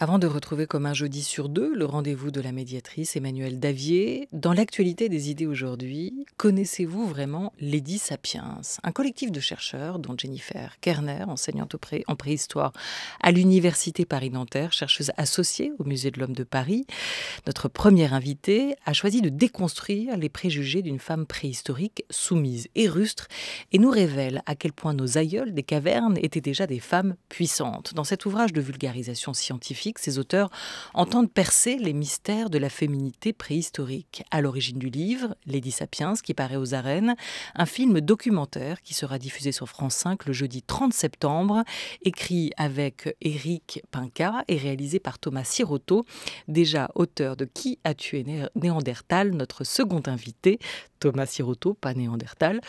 Avant de retrouver comme un jeudi sur deux le rendez-vous de la médiatrice Emmanuelle Davier, dans l'actualité des idées aujourd'hui, connaissez-vous vraiment Lady Sapiens, un collectif de chercheurs dont Jennifer Kerner, enseignante en préhistoire à l'Université Paris-Nanterre, chercheuse associée au Musée de l'Homme de Paris, notre première invitée, a choisi de déconstruire les préjugés d'une femme préhistorique soumise et rustre et nous révèle à quel point nos aïeuls des cavernes étaient déjà des femmes puissantes. Dans cet ouvrage de vulgarisation scientifique, ces auteurs entendent percer les mystères de la féminité préhistorique. À l'origine du livre, Lady Sapiens, qui paraît aux arènes, un film documentaire qui sera diffusé sur France 5 le jeudi 30 septembre, écrit avec Eric Pinca et réalisé par Thomas Sirotto, déjà auteur de Qui a tué Néandertal, notre second invité, Thomas Sirotto, pas Néandertal.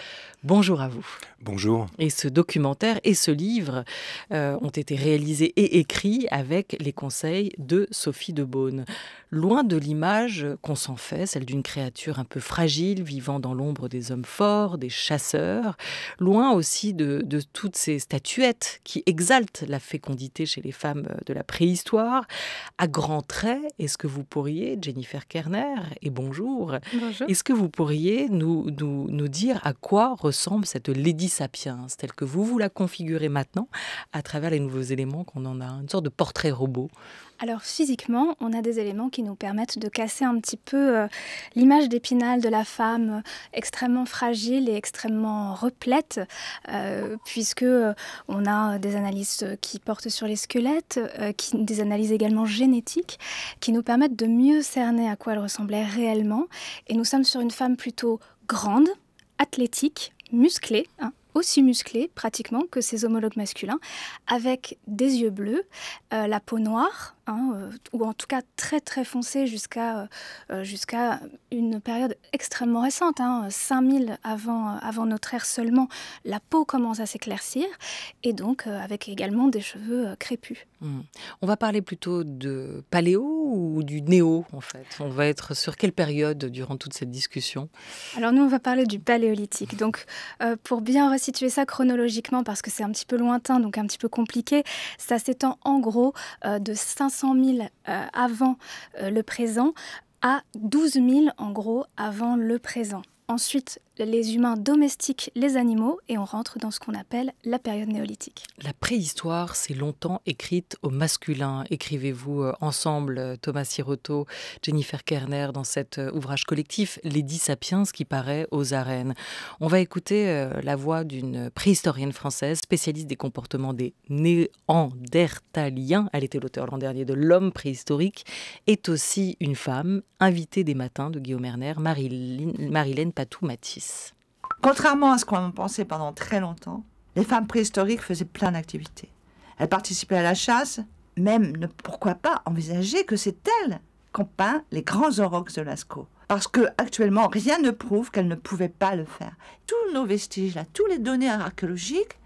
Bonjour à vous. Bonjour. Et ce documentaire et ce livre euh, ont été réalisés et écrits avec les conseil de Sophie de Beaune. Loin de l'image qu'on s'en fait, celle d'une créature un peu fragile, vivant dans l'ombre des hommes forts, des chasseurs, loin aussi de, de toutes ces statuettes qui exaltent la fécondité chez les femmes de la préhistoire, à grands traits, est-ce que vous pourriez, Jennifer Kerner, et bonjour, est-ce que vous pourriez nous, nous, nous dire à quoi ressemble cette Lady Sapiens, telle que vous vous la configurez maintenant, à travers les nouveaux éléments qu'on en a, une sorte de portrait robot alors physiquement, on a des éléments qui nous permettent de casser un petit peu euh, l'image d'épinal de la femme euh, extrêmement fragile et extrêmement replète, puisqu'on euh, puisque on a des analyses qui portent sur les squelettes, qui, des analyses également génétiques, qui nous permettent de mieux cerner à quoi elle ressemblait réellement. Et nous sommes sur une femme plutôt grande, athlétique, musclée, hein, aussi musclé pratiquement que ses homologues masculins, avec des yeux bleus, euh, la peau noire, Hein, euh, ou en tout cas très très foncé jusqu'à euh, euh, jusqu'à une période extrêmement récente, hein, 5000 avant, avant notre ère seulement, la peau commence à s'éclaircir et donc avec également des cheveux crépus. Hmm. On va parler plutôt de paléo ou du néo en fait On va être sur quelle période durant toute cette discussion Alors nous on va parler du paléolithique. Donc pour bien resituer ça chronologiquement parce que c'est un petit peu lointain donc un petit peu compliqué, ça s'étend en gros de 500 500 000 euh, avant euh, le présent à 12 000 en gros avant le présent. Ensuite, les humains domestiquent les animaux et on rentre dans ce qu'on appelle la période néolithique. La préhistoire c'est longtemps écrite au masculin. Écrivez-vous euh, ensemble, euh, Thomas Siroto, Jennifer Kerner, dans cet euh, ouvrage collectif Les dix sapiens qui paraît aux arènes. On va écouter la voix d'une préhistorienne française, spécialiste des comportements des néandertaliens. Elle était l'auteur l'an dernier de L'homme préhistorique. Est aussi une femme, invitée des matins de Guillaume Erner, Marilène Patou-Matisse. Contrairement à ce qu'on pensait pendant très longtemps, les femmes préhistoriques faisaient plein d'activités. Elles participaient à la chasse, même ne pourquoi pas envisager que c'est elles qu'ont peint les grands aurochs de Lascaux. Parce que actuellement, rien ne prouve qu'elles ne pouvaient pas le faire. Tous nos vestiges, là, tous les données archéologiques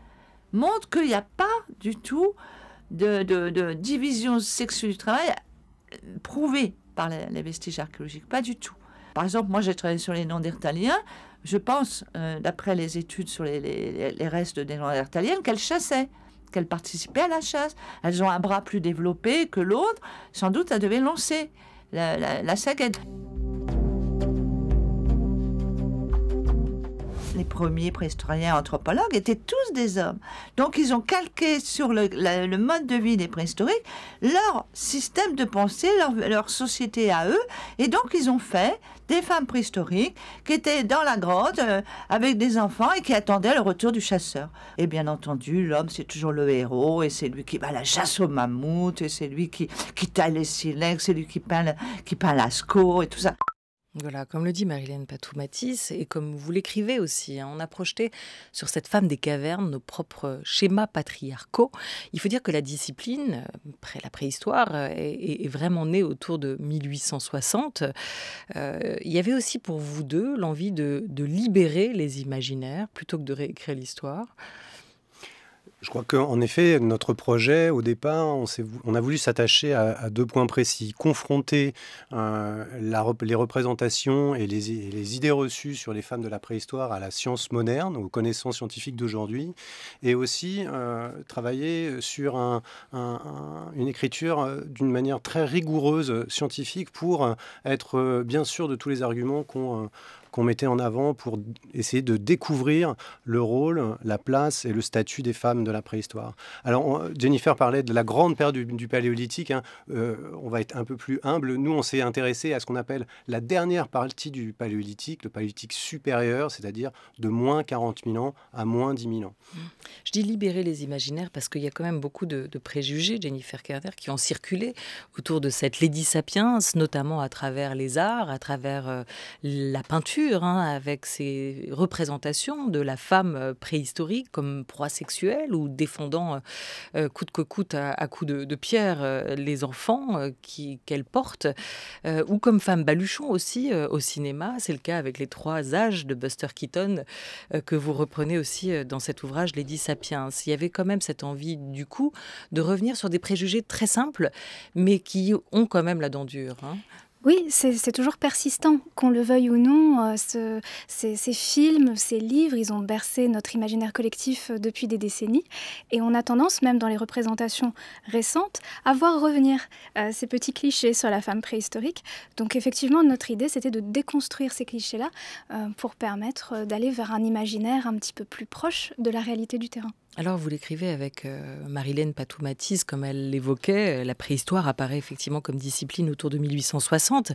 montrent qu'il n'y a pas du tout de, division sexuelle du travail euh, prouvée par les, vestiges archéologiques. Pas du tout. Par exemple, moi j'ai travaillé sur les Nandertaliens je pense, euh, d'après les études sur les, restes des néandertaliennes, qu'elles chassaient, qu'elles participaient à la chasse. Elles ont un bras plus développé que l'autre, sans doute elles devaient lancer la, la, la les premiers préhistoriens anthropologues étaient tous des hommes. Donc ils ont calqué sur le, mode de vie des préhistoriques leur système de pensée, leur, société à eux. Et donc ils ont fait des femmes préhistoriques qui étaient dans la grotte euh, avec des enfants et qui attendaient le retour du chasseur. Et bien entendu, l'homme, c'est toujours le héros et c'est lui qui va la chasse au mammouth et c'est lui qui, qui taille les silex, c'est lui qui peint, le, qui peint l'asco et tout ça. Voilà, comme le dit Marilène Patou-Matisse, et comme vous l'écrivez aussi, hein, on a projeté sur cette femme des cavernes nos propres schémas patriarcaux. Il faut dire que la discipline, après la préhistoire, est, vraiment née autour de 1860. Euh, il y avait aussi pour vous deux l'envie de libérer les imaginaires plutôt que de réécrire l'histoire. Je crois qu'en effet, notre projet, au départ, on, a voulu s'attacher à, deux points précis. Confronter euh, les représentations et les, idées reçues sur les femmes de la préhistoire à la science moderne, aux connaissances scientifiques d'aujourd'hui, et aussi euh, travailler sur une écriture euh, d'une manière très rigoureuse, scientifique, pour être bien sûr de tous les arguments qu'on qu'on mettait en avant pour essayer de découvrir le rôle, la place et le statut des femmes de la préhistoire. Alors, Jennifer parlait de la grande période du, paléolithique. Hein. Euh, on va être un peu plus humble. Nous, on s'est intéressé à ce qu'on appelle la dernière partie du paléolithique, le paléolithique supérieur, c'est-à-dire de moins 40 000 ans à moins 10 000 ans. Mmh. Je dis libérer les imaginaires parce qu'il y a quand même beaucoup de, préjugés, Jennifer Kerder, qui ont circulé autour de cette Lady Sapiens, notamment à travers les arts, à travers euh, la peinture Hein, avec ses représentations de la femme euh, préhistorique comme proie sexuelle ou défendant euh, euh, coûte que coûte à, coups de, pierre les enfants qu'elle porte, ou comme femme baluchon aussi au cinéma. C'est le cas avec les trois âges de Buster Keaton que vous reprenez aussi dans cet ouvrage, Lady Sapiens. Il y avait quand même cette envie, du coup, de revenir sur des préjugés très simples, mais qui ont quand même la dent dure. Hein. Oui, c'est toujours persistant, qu'on le veuille ou non. Euh, ces, films, ces livres, ils ont bercé notre imaginaire collectif euh, depuis des décennies. Et on a tendance, même dans les représentations récentes, à voir revenir euh, ces petits clichés sur la femme préhistorique. Donc effectivement, notre idée, c'était de déconstruire ces clichés-là pour permettre d'aller vers un imaginaire un petit peu plus proche de la réalité du terrain. Alors, vous l'écrivez avec euh, Marilène patou comme elle l'évoquait, euh, la préhistoire apparaît effectivement comme discipline autour de 1860.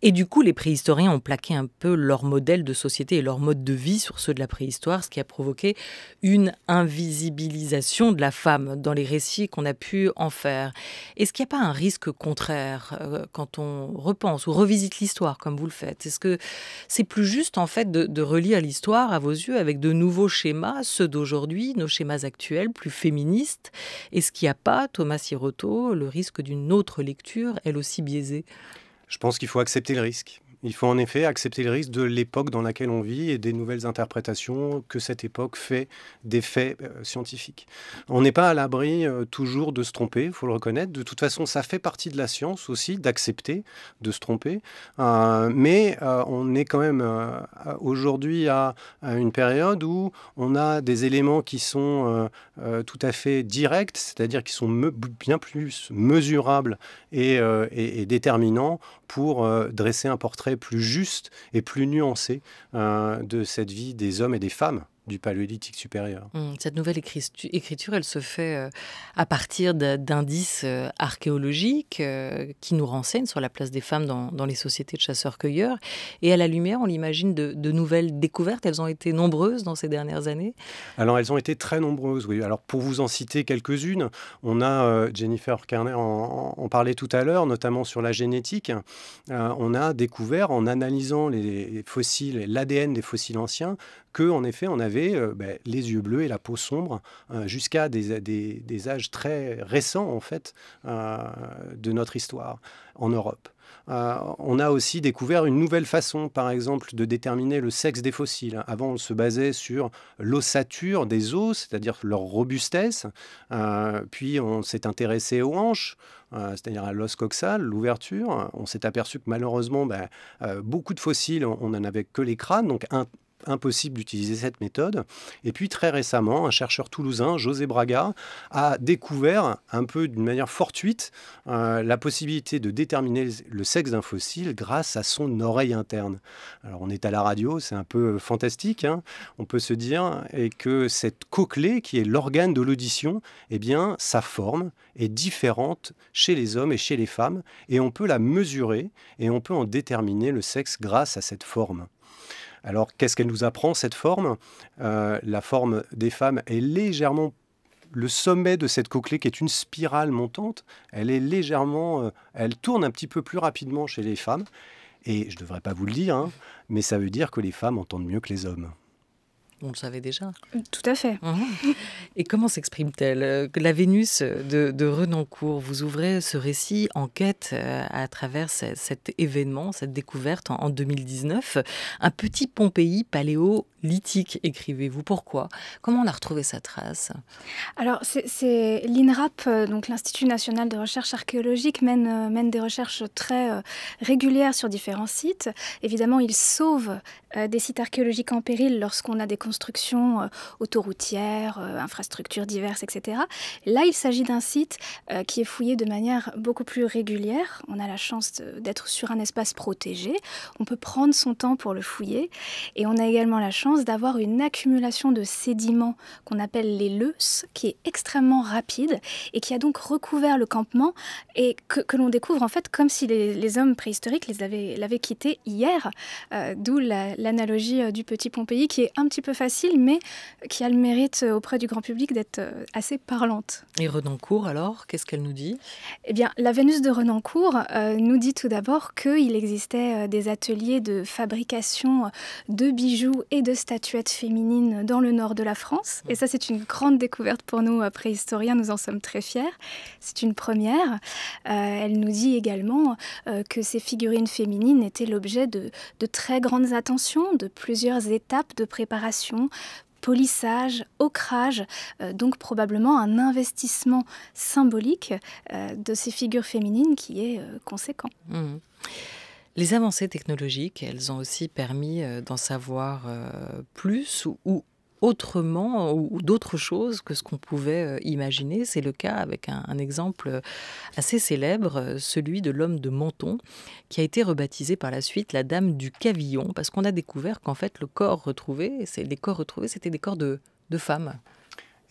Et du coup, les préhistoriens ont plaqué un peu leur modèle de société et leur mode de vie sur ceux de la préhistoire, ce qui a provoqué une invisibilisation de la femme dans les récits qu'on a pu en faire. Est-ce qu'il n'y a pas un risque contraire euh, quand on repense ou revisite l'histoire comme vous le faites Est-ce que c'est plus juste en fait de, de relier l'histoire, à vos yeux, avec de nouveaux schémas, ceux d'aujourd'hui, nos schémas actuelle, plus féministe. Est-ce qu'il n'y a pas, Thomas Sirotto, le risque d'une autre lecture, elle aussi biaisée Je pense qu'il faut accepter le risque. Il faut en effet accepter le risque de l'époque dans laquelle on vit et des nouvelles interprétations que cette époque fait des faits euh, scientifiques. On n'est pas à l'abri euh, toujours de se tromper, il faut le reconnaître. De toute façon, ça fait partie de la science aussi d'accepter de se tromper. Euh, mais on est quand même aujourd'hui à, une période où on a des éléments qui sont tout à fait directs, c'est-à-dire qui sont bien plus mesurables et déterminants pour euh, dresser un portrait plus juste et plus nuancé euh, de cette vie des hommes et des femmes du paléolithique supérieur. Mmh, cette nouvelle écriture, elle se fait euh, à partir d'indices euh, archéologiques euh, qui nous renseignent sur la place des femmes dans, les sociétés de chasseurs-cueilleurs. Et à la lumière, on l'imagine, de, nouvelles découvertes. Elles ont été nombreuses dans ces dernières années Alors, elles ont été très nombreuses, oui. Alors, pour vous en citer quelques-unes, on a, Jennifer Kerner en, parlait tout à l'heure, notamment sur la génétique. on a découvert, en analysant les fossiles, l'ADN des fossiles anciens, que en effet on avait euh, ben, les yeux bleus et la peau sombre euh, jusqu'à des, âges très récents en fait euh, de notre histoire en Europe. on a aussi découvert une nouvelle façon, par exemple, de déterminer le sexe des fossiles. Avant, on se basait sur l'ossature des os, c'est-à-dire leur robustesse. puis, on s'est intéressé aux hanches, c'est-à-dire à l'os coxal, l'ouverture. On s'est aperçu que malheureusement, ben, beaucoup de fossiles, on n'en avait que les crânes, donc un, impossible d'utiliser cette méthode. Et puis très récemment, un chercheur toulousain, José Braga, a découvert un peu d'une manière fortuite euh, la possibilité de déterminer le sexe d'un fossile grâce à son oreille interne. Alors on est à la radio, c'est un peu fantastique, hein. on peut se dire, que cette cochlée qui est l'organe de l'audition, eh bien sa forme est différente chez les hommes et chez les femmes, et on peut la mesurer et on peut en déterminer le sexe grâce à cette forme. Alors qu'est-ce qu'elle nous apprend, cette forme euh, La forme des femmes est légèrement... Le sommet de cette cochlée, qui est une spirale montante, elle est légèrement... Euh, elle tourne un petit peu plus rapidement chez les femmes. Et je ne devrais pas vous le dire, hein, mais ça veut dire que les femmes entendent mieux que les hommes on le savait déjà. Tout à fait. Mhm. Et comment s'exprime-t-elle euh, La Vénus de, de, Renoncourt, vous ouvrez ce récit en quête euh, à travers cet événement, cette découverte en, en 2019, un petit Pompéi paléo lithique, écrivez-vous. Pourquoi Comment on a retrouvé sa trace Alors, c'est l'INRAP, euh, donc l'Institut national de recherche archéologique, mène, euh, des recherches très euh, régulières sur différents sites. Évidemment, il sauve des sites archéologiques en péril lorsqu'on a des constructions autoroutières, infrastructures diverses, etc. Là, il s'agit d'un site qui est fouillé de manière beaucoup plus régulière. On a la chance d'être sur un espace protégé. On peut prendre son temps pour le fouiller. Et on a également la chance d'avoir une accumulation de sédiments qu'on appelle les leus qui est extrêmement rapide et qui a donc recouvert le campement et que, l'on découvre en fait comme si les, hommes préhistoriques l'avaient quitté hier, euh, d'où l'analogie euh, du petit Pompéi qui est un petit peu facile mais qui a le mérite euh, auprès du grand public d'être assez parlante. Et Renancourt alors, qu'est-ce qu'elle nous dit Eh bien, la Vénus de Renancourt nous dit tout d'abord qu'il existait des ateliers de fabrication de bijoux et de statuettes féminines dans le nord de la France. Et ça, c'est une grande découverte pour nous, euh, préhistoriens. Nous en sommes très fiers. C'est une première. Euh, elle nous dit également euh, que ces figurines féminines étaient l'objet de, très grandes attentions, de plusieurs étapes de préparation polissage, ocrage, donc probablement un investissement symbolique de ces figures féminines qui est conséquent. Mmh. Les avancées technologiques, elles ont aussi permis euh, d'en savoir euh, plus ou autrement ou d'autres choses que ce qu'on pouvait euh, imaginer. C'est le cas avec un, exemple assez célèbre, celui de l'homme de Menton, qui a été rebaptisé par la suite la Dame du Cavillon, parce qu'on a découvert qu'en fait le corps retrouvé, les corps retrouvés, c'était des corps de femmes.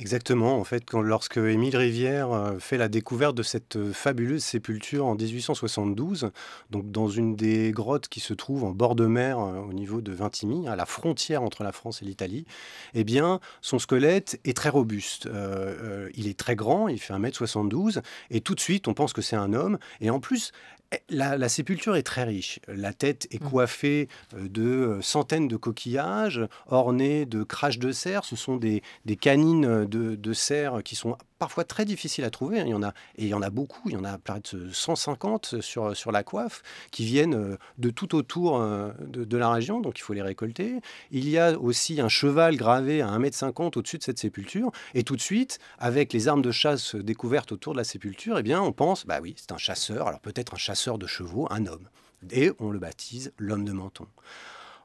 Exactement. En fait, lorsque Émile Rivière euh, fait la découverte de cette euh, fabuleuse sépulture en 1872, donc dans une des grottes qui se trouve en bord de mer euh, au niveau de Vintimille, à la frontière entre la France et l'Italie, eh bien, son squelette est très robuste. il est très grand, il fait 1m72, et tout de suite, on pense que c'est un homme. Et en plus, eh, la, sépulture est très riche. La tête est mm. coiffée euh, de euh, centaines de coquillages ornés de craches de cerf. Ce sont des, canines de, de cerf qui sont parfois très difficile à trouver. Hein. Il y en a, et il y en a beaucoup, il y en a près de 150 sur, sur la coiffe, qui viennent euh, de tout autour euh, de, la région, donc il faut les récolter. Il y a aussi un cheval gravé à 1m50 au-dessus de cette sépulture, et tout de suite, avec les armes de chasse découvertes autour de la sépulture, eh bien, on pense, bah oui, c'est un chasseur, alors peut-être un chasseur de chevaux, un homme. Et on le baptise l'homme de menton.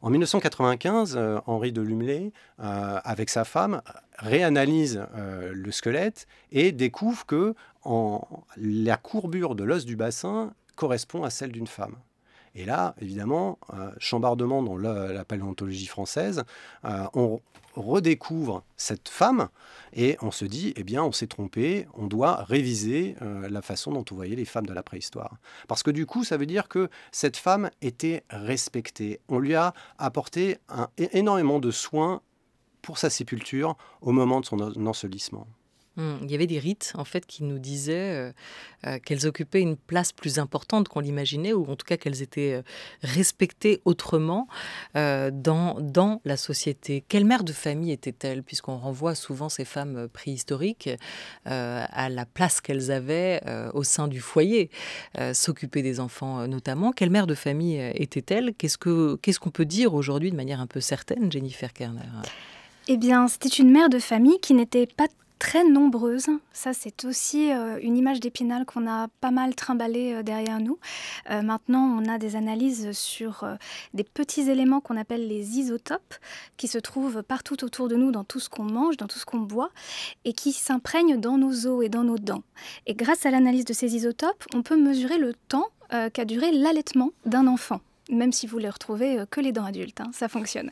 En 1995, euh, Henri de Lumley, euh, avec sa femme, réanalyse euh, le squelette et découvre que en, la courbure de l'os du bassin correspond à celle d'une femme. Et là, évidemment, chambardement dans la, paléontologie française, on, redécouvre cette femme et on se dit, eh bien, on s'est trompé, on doit réviser euh, la façon dont on voyait les femmes de la préhistoire. Parce que du coup, ça veut dire que cette femme était respectée. On lui a apporté énormément de soins pour sa sépulture au moment de son ensevelissement. Hum, il y avait des rites en fait qui nous disaient euh, euh, qu'elles occupaient une place plus importante qu'on l'imaginait, ou en tout cas qu'elles étaient euh, respectées autrement dans, dans la société. Quelle mère de famille était-elle Puisqu'on renvoie souvent ces femmes préhistoriques à la place qu'elles avaient au sein du foyer, s'occuper des enfants notamment. Quelle mère de famille était-elle Qu'est-ce qu'on ce qu'on peut dire aujourd'hui de manière un peu certaine, Jennifer Kerner eh bien, c'était une mère de famille qui n'était pas très nombreuses. Ça, c'est aussi euh, une image d'épinal qu'on a pas mal trimballée euh, derrière nous. Euh, maintenant, on a des analyses sur des petits éléments qu'on appelle les isotopes, qui se trouvent partout autour de nous, dans tout ce qu'on mange, dans tout ce qu'on boit, et qui s'imprègnent dans nos os et dans nos dents. Et grâce à l'analyse de ces isotopes, on peut mesurer le temps qu'a duré l'allaitement d'un enfant même si vous les retrouvez que les dents adultes, hein. ça fonctionne.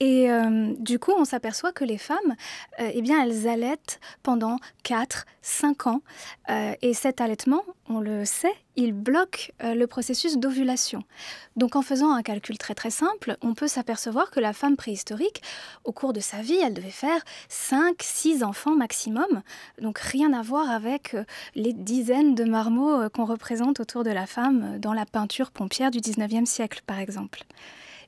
Et euh, du coup, on s'aperçoit que les femmes, euh, eh bien, elles allaitent pendant 4, 5 ans. Euh, et cet allaitement, on le sait, il bloque le processus d'ovulation. Donc en faisant un calcul très très simple, on peut s'apercevoir que la femme préhistorique, au cours de sa vie, elle devait faire 5, 6 enfants maximum. Donc rien à voir avec les dizaines de marmots qu'on représente autour de la femme dans la peinture pompière du 19e siècle, par exemple.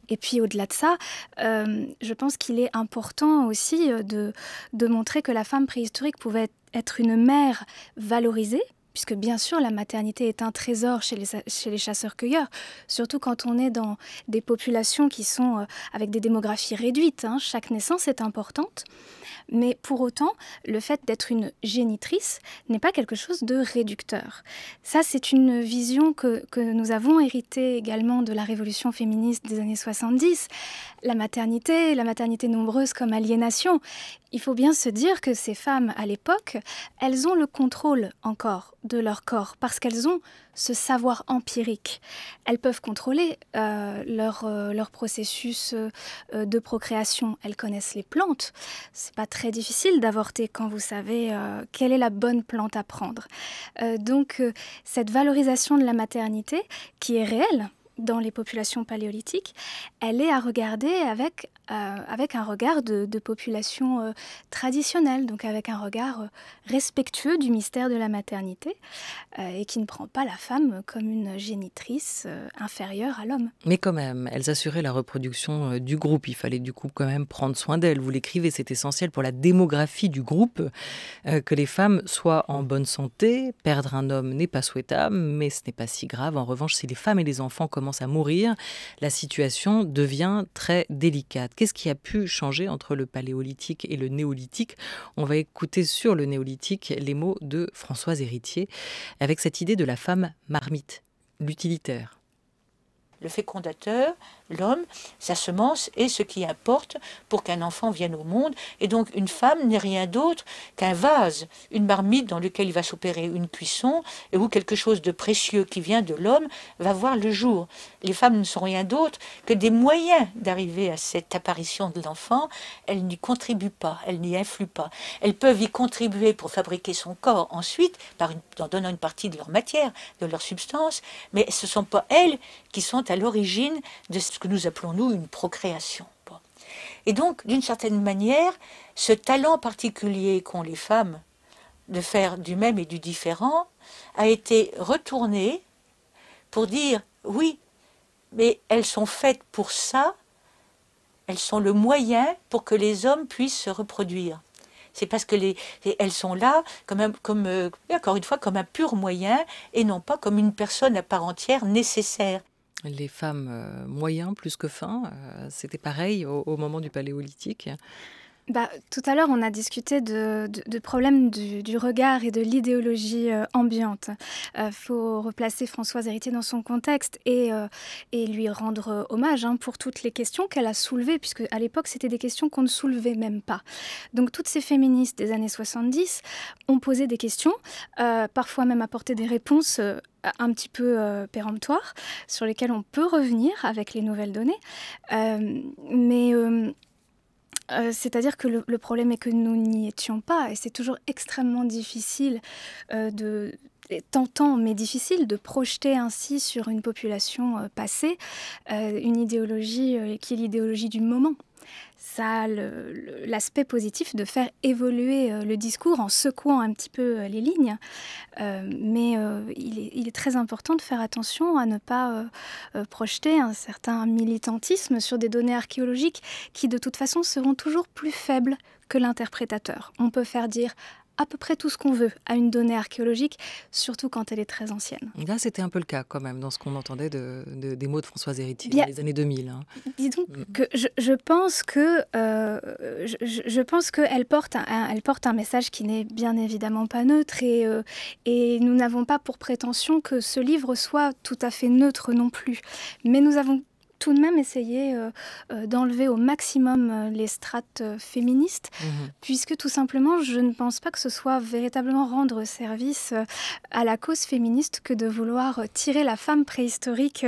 Et puis au-delà de ça, euh, je pense qu'il est important aussi euh, de, montrer que la femme préhistorique pouvait être une mère valorisée, puisque bien sûr la maternité est un trésor chez les, chasseurs-cueilleurs, surtout quand on est dans des populations qui sont euh, avec des démographies réduites. Hein. Chaque naissance est importante. Mais pour autant, le fait d'être une génitrice n'est pas quelque chose de réducteur. Ça, c'est une vision que, nous avons héritée également de la révolution féministe des années 70. La maternité, la maternité nombreuse comme aliénation. Il faut bien se dire que ces femmes, à l'époque, elles ont le contrôle encore de leur corps, parce qu'elles ont ce savoir empirique. Elles peuvent contrôler euh, euh, leur, processus euh, de procréation. Elles connaissent les plantes. C'est pas très difficile d'avorter quand vous savez quelle est la bonne plante à prendre. donc cette valorisation de la maternité, qui est réelle, dans les populations paléolithiques, elle est à regarder avec, euh, avec un regard de, population euh, traditionnelle, donc avec un regard euh, respectueux du mystère de la maternité, et qui ne prend pas la femme comme une génitrice inférieure à l'homme. Mais quand même, elles assuraient la reproduction du groupe, il fallait du coup quand même prendre soin d'elles, vous l'écrivez, c'est essentiel pour la démographie du groupe, que les femmes soient en bonne santé, perdre un homme n'est pas souhaitable, mais ce n'est pas si grave, en revanche si les femmes et les enfants commencent à mourir, la situation devient très délicate. Qu'est-ce qui a pu changer entre le paléolithique et le néolithique On va écouter sur le néolithique les mots de Françoise Héritier avec cette idée de la femme marmite, l'utilitaire le fécondateur, l'homme, sa semence est ce qui importe pour qu'un enfant vienne au monde. Et donc une femme n'est rien d'autre qu'un vase, une marmite dans lequel il va s'opérer une cuisson et où quelque chose de précieux qui vient de l'homme va voir le jour. Les femmes ne sont rien d'autre que des moyens d'arriver à cette apparition de l'enfant. Elles n'y contribuent pas, elles n'y influent pas. Elles peuvent y contribuer pour fabriquer son corps ensuite en donnant une partie de leur matière, de leur substance, mais ce ne sont pas elles qui sont à l'origine de ce que nous appelons nous une procréation. Et donc, d'une certaine manière, ce talent particulier qu'ont les femmes de faire du même et du différent a été retourné pour dire oui, mais elles sont faites pour ça, elles sont le moyen pour que les hommes puissent se reproduire. C'est parce que les, elles sont là comme, comme euh, encore une fois comme un pur moyen et non pas comme une personne à part entière nécessaire les femmes euh, moyens plus que fins. Euh, c'était pareil au, moment du paléolithique. Bah, tout à l'heure, on a discuté de, problèmes du, regard et de l'idéologie euh, ambiante. Il euh, faut replacer Françoise Héritier dans son contexte et, euh, lui rendre hommage hein, pour toutes les questions qu'elle a soulevées, puisque à l'époque, c'était des questions qu'on ne soulevait même pas. Donc, toutes ces féministes des années 70 ont posé des questions, parfois même apporté des réponses un petit peu péremptoires, sur lesquelles on peut revenir avec les nouvelles données. mais euh, c'est-à-dire que le, problème est que nous n'y étions pas et c'est toujours extrêmement difficile euh, de tentant mais difficile de projeter ainsi sur une population euh, passée une idéologie qui est l'idéologie du moment ça a l'aspect positif de faire évoluer euh, le discours en secouant un petit peu euh, les lignes. Euh, mais il est, il, est, très important de faire attention à ne pas projeter un certain militantisme sur des données archéologiques qui de toute façon seront toujours plus faibles que l'interprétateur. On peut faire dire à peu près tout ce qu'on veut à une donnée archéologique, surtout quand elle est très ancienne. Là, eh c'était un peu le cas quand même dans ce qu'on entendait des mots de Françoise Héritier les années 2000. Hein. Dis donc mm. que je, pense que euh, je, pense qu'elle porte un, elle porte un message qui n'est bien évidemment pas neutre et euh, et nous n'avons pas pour prétention que ce livre soit tout à fait neutre non plus. Mais nous avons tout de même essayer euh, euh, d'enlever au maximum euh, les strates féministes, mhm. puisque tout simplement, je ne pense pas que ce soit véritablement rendre service à la cause féministe que de vouloir tirer la femme préhistorique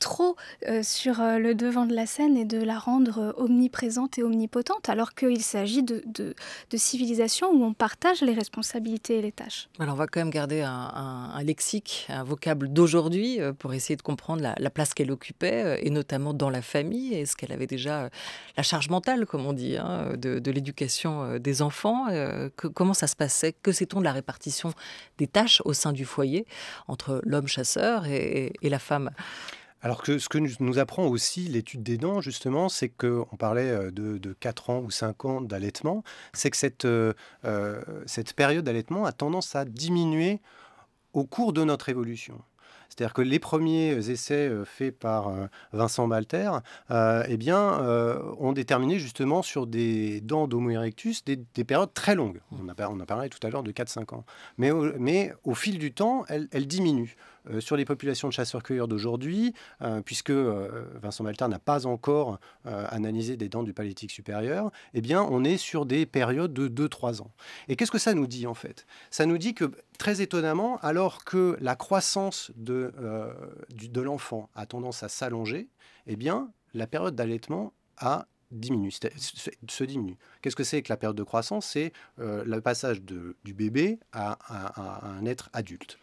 trop sur le devant de la scène et de la rendre omniprésente et omnipotente, alors qu'il s'agit de, de, civilisations où on partage les responsabilités et les tâches. Alors on va quand même garder un, lexique, un vocable d'aujourd'hui pour essayer de comprendre la, la place qu'elle occupait et notamment dans la famille Est-ce qu'elle avait déjà euh, la charge mentale, comme on dit, hein, de, l'éducation euh, des enfants euh, Comment ça se passait Que sait-on de la répartition des tâches au sein du foyer entre l'homme chasseur et, la femme alors que ce que nous apprend aussi l'étude des dents, justement, c'est que on parlait de, de, 4 ans ou 5 ans d'allaitement, c'est que cette, cette période d'allaitement a tendance à diminuer au cours de notre évolution. C'est-à-dire que les premiers euh, essais euh, faits par euh, Vincent Balter eh ont déterminé justement sur des dents d'Homo erectus des, périodes très longues. On a, parlé tout à l'heure de 4-5 ans. Mais, au fil du temps, elle elles diminuent. Euh, sur les populations de chasseurs-cueilleurs d'aujourd'hui, euh, puisque euh, Vincent Malter n'a pas encore analysé des dents du palétique supérieur, eh bien, on est sur des périodes de 2-3 ans. Et qu'est-ce que ça nous dit, en fait Ça nous dit que, très étonnamment, alors que la croissance de, l'enfant a tendance à s'allonger, eh bien, la période d'allaitement a diminue, se diminue. Qu'est-ce que c'est que la période de croissance C'est le passage du bébé à, un être adulte.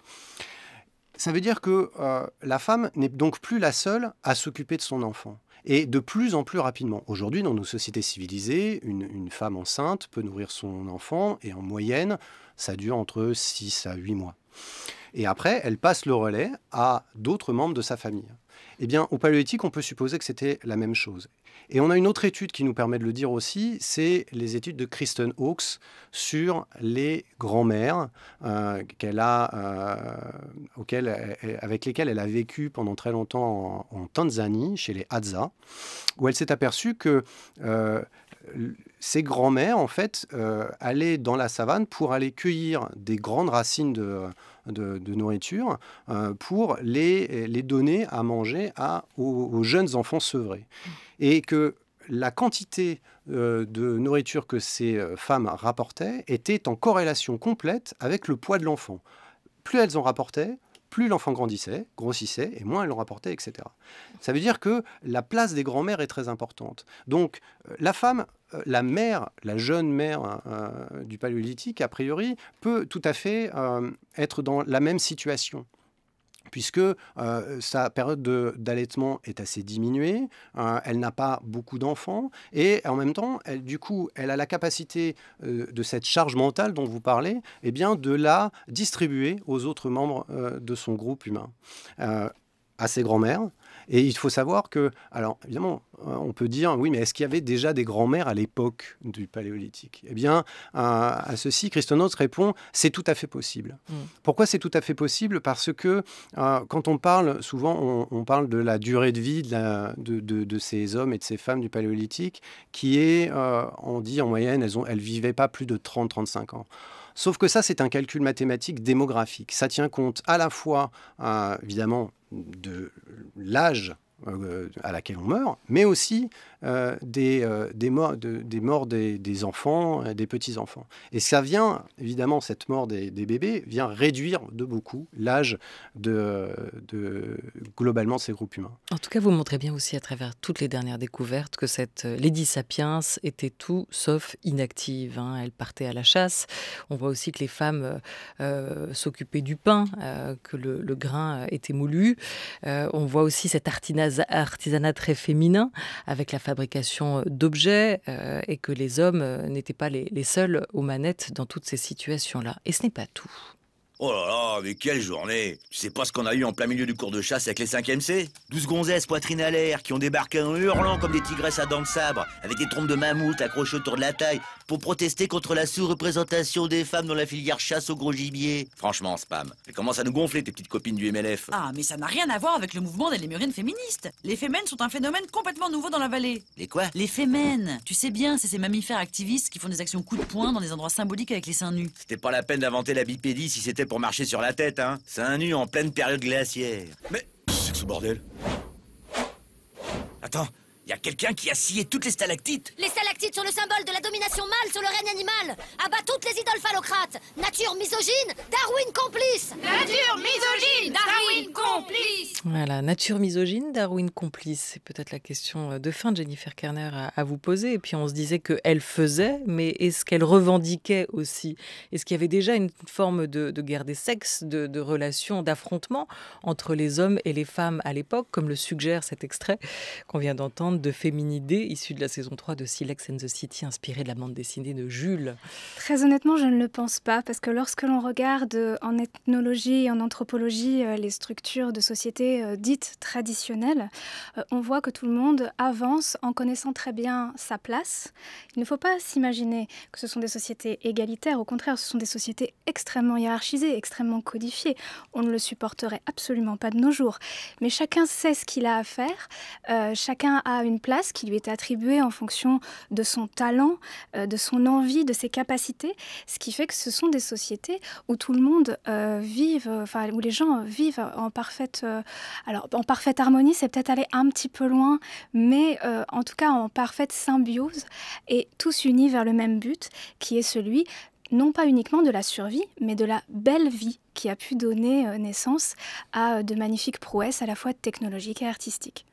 Ça veut dire que euh, la femme n'est donc plus la seule à s'occuper de son enfant. Et de plus en plus rapidement. Aujourd'hui, dans nos sociétés civilisées, une, une, femme enceinte peut nourrir son enfant et en moyenne, ça dure entre 6 à 8 mois. Et après, elle passe le relais à d'autres membres de sa famille. Eh bien, au paléolithique, on peut supposer que c'était la même chose. Et on a une autre étude qui nous permet de le dire aussi, c'est les études de Kristen Hawkes sur les grands-mères euh, qu'elle a, euh, euh, avec lesquelles elle a vécu pendant très longtemps en, Tanzanie, chez les Hadza, où elle s'est aperçue que ces grands-mères, en fait, euh, allaient dans la savane pour aller cueillir des grandes racines de, nourriture euh, pour les, donner à manger aux, jeunes enfants sevrés. Et que la quantité euh, de nourriture que ces femmes rapportaient était en corrélation complète avec le poids de l'enfant. Plus elles en rapportaient, plus l'enfant grandissait, grossissait, et moins elle en rapportait, etc. Ça veut dire que la place des grands-mères est très importante. Donc euh, la femme, euh, la mère, la jeune mère hein, euh, du paléolithique, a priori, peut tout à fait être dans la même situation puisque euh, sa période d'allaitement est assez diminuée, euh, elle n'a pas beaucoup d'enfants, et en même temps, elle, du coup, elle a la capacité euh, de cette charge mentale dont vous parlez, eh bien, de la distribuer aux autres membres de son groupe humain à ses grands-mères, et il faut savoir que, alors évidemment, hein, on peut dire, oui, mais est-ce qu'il y avait déjà des grands-mères à l'époque du paléolithique Eh bien, à, ceci, Christonos répond, c'est tout à fait possible. Mm. Pourquoi c'est tout à fait possible Parce que euh, quand on parle, souvent, on, parle de la durée de vie de, la, ces hommes et de ces femmes du paléolithique, qui est, euh, on dit en moyenne, elles ne vivaient pas plus de 30-35 ans. Sauf que ça, c'est un calcul mathématique démographique. Ça tient compte à la fois, euh, évidemment, de l'âge euh, à laquelle on meurt, mais aussi euh, des, euh, des, morts, des enfants, euh, des petits-enfants. Et ça vient, évidemment, cette mort des, bébés vient réduire de beaucoup l'âge de, de, globalement, ces groupes humains. En tout cas, vous montrez bien aussi à travers toutes les dernières découvertes que cette Lady Sapiens était tout sauf inactive. Hein. Elle partait à la chasse. On voit aussi que les femmes s'occupaient du pain, que le, le, grain était moulu. on voit aussi cet artisanat très féminin avec la fabrication euh, d'objets euh, et que les hommes euh, n'étaient pas les, les seuls aux manettes dans toutes ces situations-là. Et ce n'est pas tout. Oh là là, mais quelle journée Tu sais pas ce qu'on a eu en plein milieu du cours de chasse avec les 5 C 12 gonzesses poitrine à l'air qui ont débarqué en hurlant comme des tigresses à dents de sabre, avec des trompes de mammouth accrochées autour de la taille, pour protester contre la sous-représentation des femmes dans la filière chasse au gros gibier. Franchement, spam, elles comment à nous gonfler, tes petites copines du MLF. Ah, mais ça n'a rien à voir avec le mouvement des lémurines féministes. Les fémènes sont un phénomène complètement nouveau dans la vallée. Les quoi Les fémènes. Tu sais bien, c'est ces mammifères activistes qui font des actions coup de poing dans des endroits symboliques avec les seins nus. C'était pas la peine d'inventer la bipédie si c'était pour marcher sur la tête, hein. C'est un nu en pleine période glaciaire. Mais c'est ce bordel Attends, il y a quelqu'un qui a scié toutes les stalactites. Les stalactites sur le symbole de la domination mâle sur le règne animal. Abat toutes les idoles phallocrates. Nature misogyne, Darwin complice. Nature misogyne, Darwin complice. Voilà, nature misogyne, Darwin complice. C'est peut-être la question euh, de fin de Jennifer Kerner à, vous poser. Et puis on se disait qu'elle faisait, mais est-ce qu'elle revendiquait aussi Est-ce qu'il y avait déjà une forme de, guerre des sexes, de, de relations, d'affrontement entre les hommes et les femmes à l'époque, comme le suggère cet extrait qu'on vient d'entendre de féminidée issu de la saison 3 de Silex the City inspiré de la bande dessinée de Jules Très honnêtement, je ne le pense pas, parce que lorsque l'on regarde euh, en ethnologie et en anthropologie euh, les structures de sociétés euh, dites traditionnelles, on voit que tout le monde avance en connaissant très bien sa place. Il ne faut pas s'imaginer que ce sont des sociétés égalitaires, au contraire, ce sont des sociétés extrêmement hiérarchisées, extrêmement codifiées. On ne le supporterait absolument pas de nos jours. Mais chacun sait ce qu'il a à faire, chacun a une place qui lui est attribuée en fonction de de son talent, euh, de son envie, de ses capacités, ce qui fait que ce sont des sociétés où tout le monde euh, vive, euh, enfin où les gens vivent en parfaite, euh, alors en parfaite harmonie, c'est peut-être aller un petit peu loin, mais en tout cas en parfaite symbiose et tous unis vers le même but, qui est celui non pas uniquement de la survie, mais de la belle vie qui a pu donner naissance à de magnifiques prouesses à la fois technologiques et artistiques.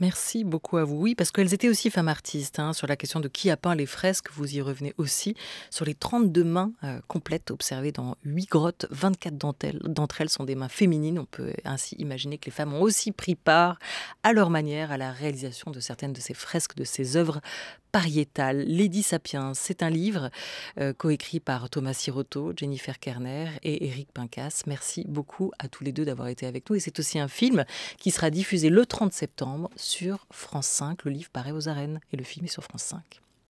Merci beaucoup à vous. Oui, parce qu'elles étaient aussi femmes artistes. Hein, sur la question de qui a peint les fresques, vous y revenez aussi. Sur les 32 mains euh, complètes observées dans 8 grottes, 24 d'entre elles, sont des mains féminines. On peut ainsi imaginer que les femmes ont aussi pris part, à leur manière, à la réalisation de certaines de ces fresques, de ces œuvres Parietal, Lady Sapiens, c'est un livre euh, coécrit par Thomas Siroto, Jennifer Kerner et Eric Pincas. Merci beaucoup à tous les deux d'avoir été avec nous. Et c'est aussi un film qui sera diffusé le 30 septembre sur France 5. Le livre paraît aux arènes et le film est sur France 5.